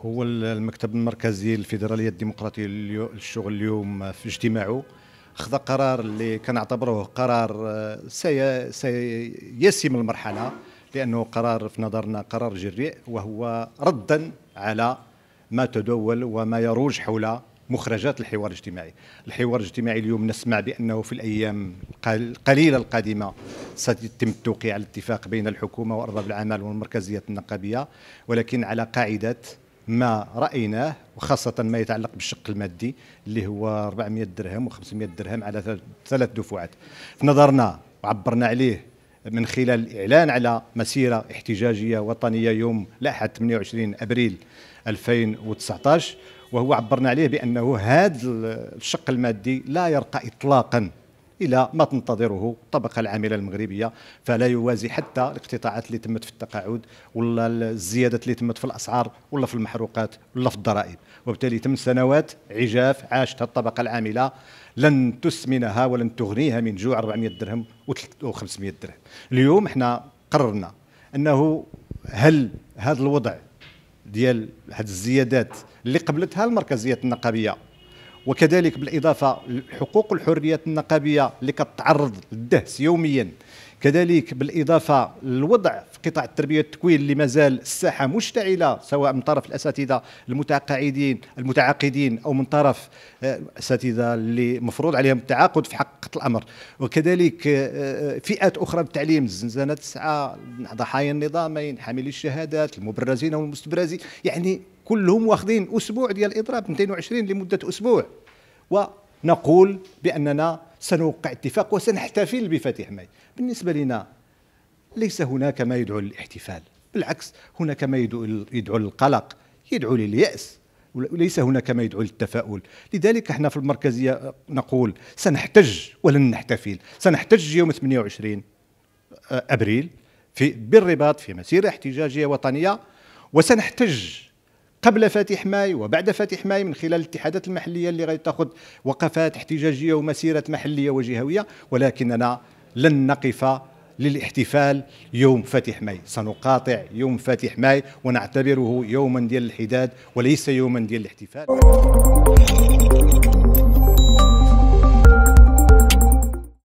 هو المكتب المركزي الفيدرالية الديمقراطية للشغل اليوم في اجتماعه أخذ قرار اللي كنعتبروه قرار آه، سي سيسم المرحلة لأنه قرار في نظرنا قرار جريء وهو ردا على ما تدول وما يروج حول مخرجات الحوار الاجتماعي الحوار الاجتماعي اليوم نسمع بأنه في الأيام القليلة القادمة سيتم التوقيع على الاتفاق بين الحكومة وأرباب العمل والمركزية النقابية ولكن على قاعدة ما رأيناه وخاصة ما يتعلق بالشق المادي اللي هو 400 درهم و500 درهم على ثلاث دفعات في نظرنا وعبرنا عليه من خلال الإعلان على مسيرة احتجاجية وطنية يوم الأحد 28 أبريل 2019 وهو عبرنا عليه بانه هذا الشق المادي لا يرقى اطلاقا الى ما تنتظره الطبقه العامله المغربيه فلا يوازي حتى الاقتطاعات اللي تمت في التقاعد ولا الزيادات اللي تمت في الاسعار ولا في المحروقات ولا في الضرائب وبالتالي تم سنوات عجاف عاشتها الطبقه العامله لن تسمنها ولن تغنيها من جوع 400 درهم و500 درهم اليوم احنا قررنا انه هل هذا الوضع ديال هاد الزيادات اللي قبلتها المركزيات النقابيه وكذلك بالاضافه لحقوق والحريات النقابيه اللي كتعرض للدهس يوميا كذلك بالاضافه للوضع في قطاع التربيه والتكوين اللي مازال الساحه مشتعله سواء من طرف الاساتذه المتقاعدين المتعاقدين او من طرف آه، اساتذه اللي مفروض عليهم التعاقد في حق الامر وكذلك آه، آه، فئات اخرى بالتعليم الزنزانه تسعه ضحايا النظامين حاملي الشهادات المبرزين والمستبرزين يعني كلهم واخذين اسبوع ديال الاضراب 220 لمده اسبوع و نقول بأننا سنوقع اتفاق وسنحتفل بفتح ماي بالنسبة لنا ليس هناك ما يدعو للاحتفال بالعكس هناك ما يدعو يدعو للقلق يدعو لليأس وليس هناك ما يدعو للتفاؤل لذلك احنا في المركزية نقول سنحتج ولن نحتفل سنحتج يوم 28 آه، أبريل في بالرباط في مسيرة احتجاجية وطنية وسنحتج قبل فاتح ماي وبعد فاتح ماي من خلال الاتحادات المحليه اللي غتاخذ وقفات احتجاجيه ومسيرات محليه وجهويه ولكننا لن نقف للاحتفال يوم فاتح ماي سنقاطع يوم فاتح ماي ونعتبره يوما ديال الحداد وليس يوما ديال الاحتفال